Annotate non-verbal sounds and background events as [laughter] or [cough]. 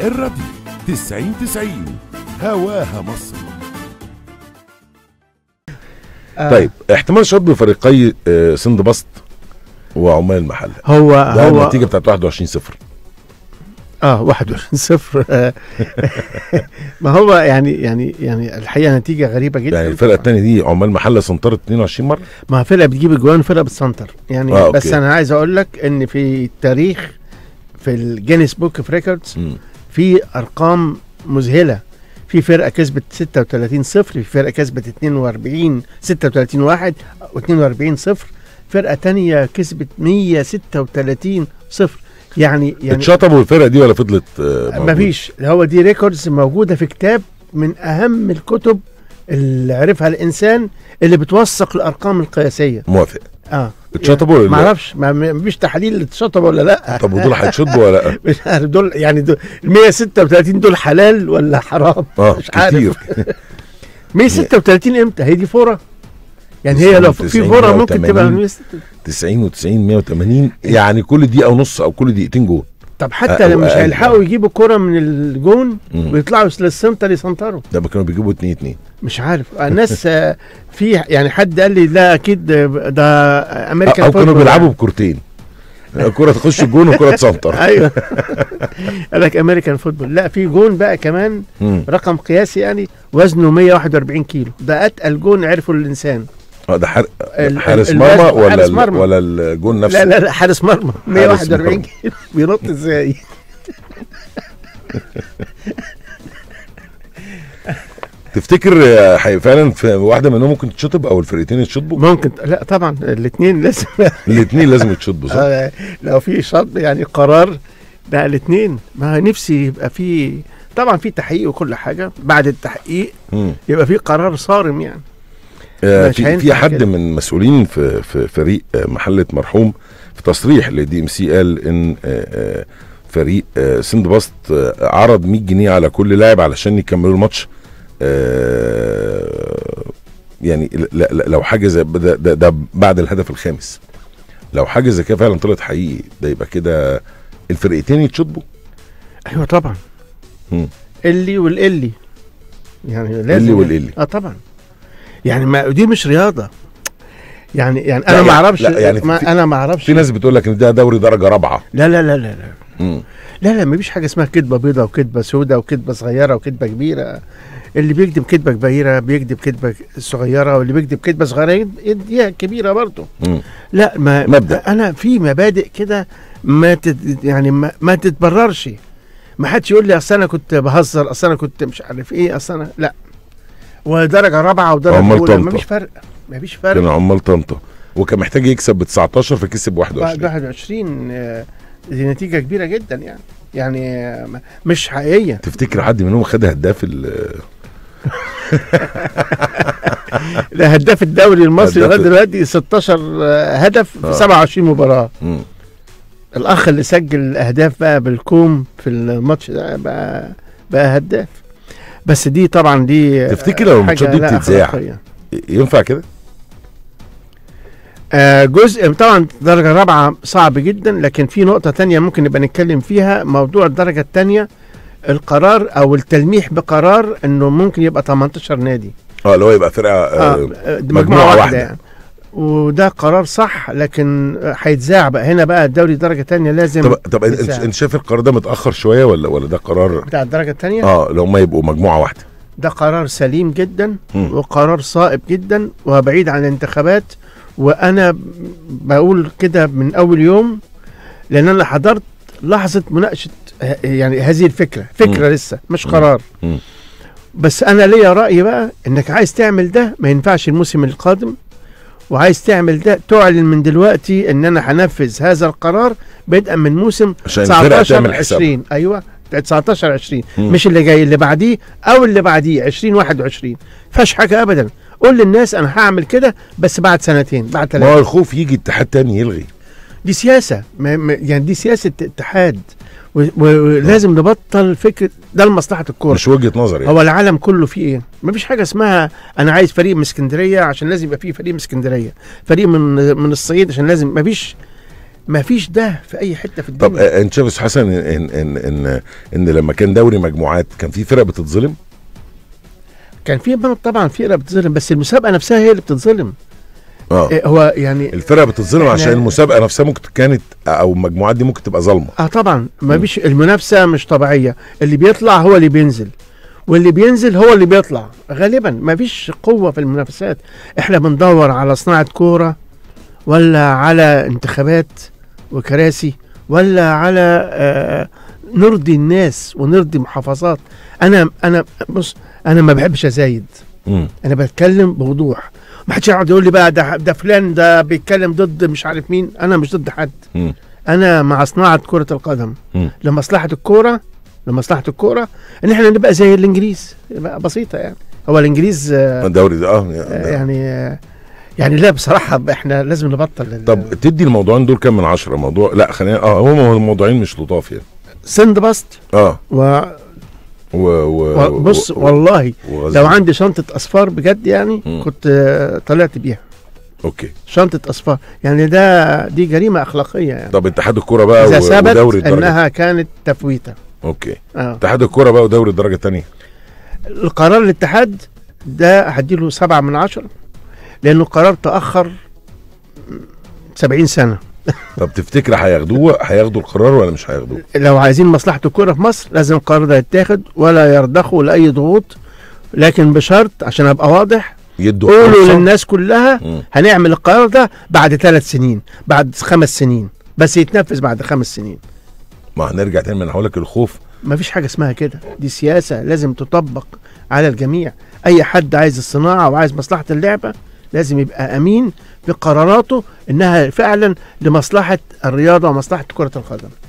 الراديو 90 90 هواها مصر آه. طيب احتمال شطب فريقي آه، سند بسط وعمان المحل هو ده هو النتيجه بتاعت 21 0 اه 21 صفر آه. [laughs] ما هو يعني يعني يعني الحقيقه نتيجه غريبه جدا يعني الفرقه الثانيه دي عمال محله سنطرت 22 مره ما فرقه بتجيب اجوان وفرقه بتسنتر يعني آه بس أوكي. انا عايز اقول لك ان في التاريخ في الجينيس بوك اوف ريكوردز في ارقام مذهله في فرقه كسبت 36 صفر في فرقه كسبت 42 36 واحد و42 صفر فرقه تانية كسبت 136 صفر يعني يعني اتشطبوا الفرقه دي ولا فضلت آه، مفيش هو دي ريكوردز موجوده في كتاب من اهم الكتب اللي عرفها الانسان اللي بتوثق الارقام القياسيه موافق اه اتشطبوا ولا ما اعرفش مفيش تحليل اتشطبوا ولا لا طب ودول هيتشطبوا ولا لا؟ [laughs] مش عارف دول يعني دول 136 دول حلال ولا حرام؟ اه مش كتير 136 [laughs] امتى؟ هي دي فوره؟ يعني هي لو في فوره ممكن تبقى 90 و90 180 يعني كل دقيقه ونص او كل دقيقتين جول طب حتى لما مش هيلحقوا يجيبوا كره من الجون ويطلعوا للسنتر يسنتروا ده كانوا بيجيبوا 2 2 مش عارف الناس آه، في يعني حد قال لي لا اكيد ده امريكا او كانوا يعني. بيلعبوا بكورتين كرة تخش الجون وكرة تصنطر [laughs] ايوه قال لك امريكان فوتبول لا في جون بقى كمان رقم قياسي يعني وزنه 141 كيلو ده اتقل جون عرفه الانسان اه ده حارس مرمى ولا حارس مرمى. ولا الجون نفسه لا لا حارس مرمى 141 كيلو بينط ازاي [laughs] تفتكر آه، فعلا في واحده منهم ممكن تشطب او الفرقتين يتشطبوا ممكن لا طبعا الاثنين لازم [laughs] الاثنين لازم يتشطبوا صح آه، لو في شطب يعني قرار ده الاثنين ما نفسي يبقى في طبعا في تحقيق وكل حاجه بعد التحقيق م. يبقى في قرار صارم يعني آه، في, في حد كده. من مسؤولين في, في فريق محله مرحوم في تصريح لدي ام سي قال ان فريق سند باست عرض 100 جنيه على كل لاعب علشان يكملوا الماتش آه، يعني لو حاجه زي ده, ده, ده بعد الهدف الخامس لو حاجه زي كده فعلا طلعت حقيقي ده يبقى كده الفرقتين يتشطبوا ايوه طبعا اللي والالي يعني لازم اللي يعني- والالي اه طبعا يعني ما دي مش رياضه يعني يعني انا ما يعني- اعرفش يعني انا ما اعرفش في ناس بتقول لك ان ده دوري درجه رابعه لا لا لا لا, لا. مم. لا لا ما فيش حاجه اسمها كدبه بيضاء وكدبه سوداء وكدبه صغيره وكدبه كبيره اللي بيكذب كدبه كبيره بيكذب كدبه صغيره واللي بيكذب كدبه صغيره يديها كبيره برضه لا ما مبدأ. انا في مبادئ كده ما تت يعني ما, ما تتبررش ما حدش يقول لي اصل انا كنت بهزر اصل انا كنت مش عارف ايه اصل انا لا ودرجه رابعه ودرجه اولى ما فيش فرق ما فيش فرق كان عمال طنطا وكان محتاج يكسب ب 19 فكسب 21 21 آه دي نتيجه كبيره جدا يعني يعني مش حقيقيه تفتكر حد منهم خد هداف ده [laughs] هداف الدوري المصري لغايه دلوقتي 16 هدف في 27 آه. مباراه الاخ اللي سجل الاهداف بقى بالكوم في الماتش ده بقى بقى هداف بس دي طبعا دي تفتكر لو الماتشات دي بتتذاع ينفع كده؟ آه جزء طبعا الدرجة الرابعة صعب جدا لكن في نقطة تانية ممكن نبقى نتكلم فيها موضوع الدرجة التانية القرار او التلميح بقرار انه ممكن يبقى 18 نادي اه اللي هو يبقى فرقة آه, آه مجموعة, مجموعة واحدة, واحدة يعني. وده قرار صح لكن هيتذاع بقى هنا بقى الدوري درجه تانية لازم طب طب انت شايف القرار ده متاخر شويه ولا ولا ده قرار بتاع الدرجه التانية؟ اه لو هم يبقوا مجموعه واحده ده قرار سليم جدا م. وقرار صائب جدا وبعيد عن الانتخابات وانا بقول كده من اول يوم لان انا حضرت لحظه مناقشه يعني هذه الفكره فكره م. لسه مش قرار بس انا ليا راي بقى انك عايز تعمل ده ما ينفعش الموسم القادم وعايز تعمل ده تعلن من دلوقتي ان انا هنفذ هذا القرار بدءا من موسم 19 20 ايوه 19 20 مم. مش اللي جاي اللي بعديه او اللي بعديه 20 21 فيهاش حاجه ابدا قول للناس انا هعمل كده بس بعد سنتين بعد ثلاثه ما هو الخوف يجي اتحاد تاني يلغي دي سياسه ما يعني دي سياسه اتحاد ولازم آه. نبطل فكره ده لمصلحه الكوره مش وجهه نظر يعني هو العالم كله فيه ايه؟ مفيش حاجه اسمها انا عايز فريق من اسكندريه عشان لازم يبقى فيه فريق من اسكندريه، فريق من من الصعيد عشان لازم مفيش مفيش ده في اي حته في الدنيا طب انت شايف حسن ان ان ان ان لما كان دوري مجموعات كان في فرق بتتظلم؟ كان في طبعا في فرق بتظلم بس المسابقه نفسها هي اللي بتتظلم اه إيه، هو يعني الفرقه بتتظلم عشان المسابقه نفسها ممكن كانت او المجموعات دي ممكن تبقى ظالمه اه طبعا ما فيش المنافسه مش طبيعيه اللي بيطلع هو اللي بينزل واللي بينزل هو اللي بيطلع غالبا ما فيش قوه في المنافسات احنا بندور على صناعه كوره ولا على انتخابات وكراسي ولا على آه نرضي الناس ونرضي محافظات انا انا بص انا ما بحبش ازايد انا بتكلم بوضوح ما حدش يقعد يقول لي بقى ده ده فلان ده بيتكلم ضد مش عارف مين انا مش ضد حد مم. انا مع صناعه كره القدم مم. لمصلحه الكوره لمصلحه الكوره ان احنا نبقى زي الانجليز بسيطه يعني هو الانجليز آه، الدوري ده اه, آه، يعني, يعني آه يعني لا بصراحة احنا لازم نبطل طب تدي الموضوعين دول كام من عشرة موضوع لا خلينا اه هم الموضوعين مش لطاف يعني سند باست اه و و و بص و والله وغزل. لو عندي شنطه اصفار بجد يعني م. كنت آه، طلعت بيها اوكي شنطه اصفار يعني ده دي جريمه اخلاقيه يعني طب اتحاد الكوره بقى اذا ثبت انها كانت تفويته اوكي آه. اتحاد الكوره بقى ودوري الدرجه الثانيه القرار الاتحاد ده هديله سبعة من عشرة لأنه قرار تأخر سبعين سنة [laughs] طب تفتكر هياخدوه هياخدوا القرار ولا مش هياخدوه؟ لو عايزين مصلحه الكوره في مصر لازم القرار ده يتاخد ولا يرضخوا لاي ضغوط لكن بشرط عشان ابقى واضح يدوا قولوا للناس كلها مم. هنعمل القرار ده بعد ثلاث سنين بعد خمس سنين بس يتنفذ بعد خمس سنين ما هنرجع تاني من انا هقول لك الخوف ما فيش حاجه اسمها كده دي سياسه لازم تطبق على الجميع اي حد عايز الصناعه وعايز مصلحه اللعبه لازم يبقى امين في قراراته انها فعلا لمصلحه الرياضه ومصلحه كره القدم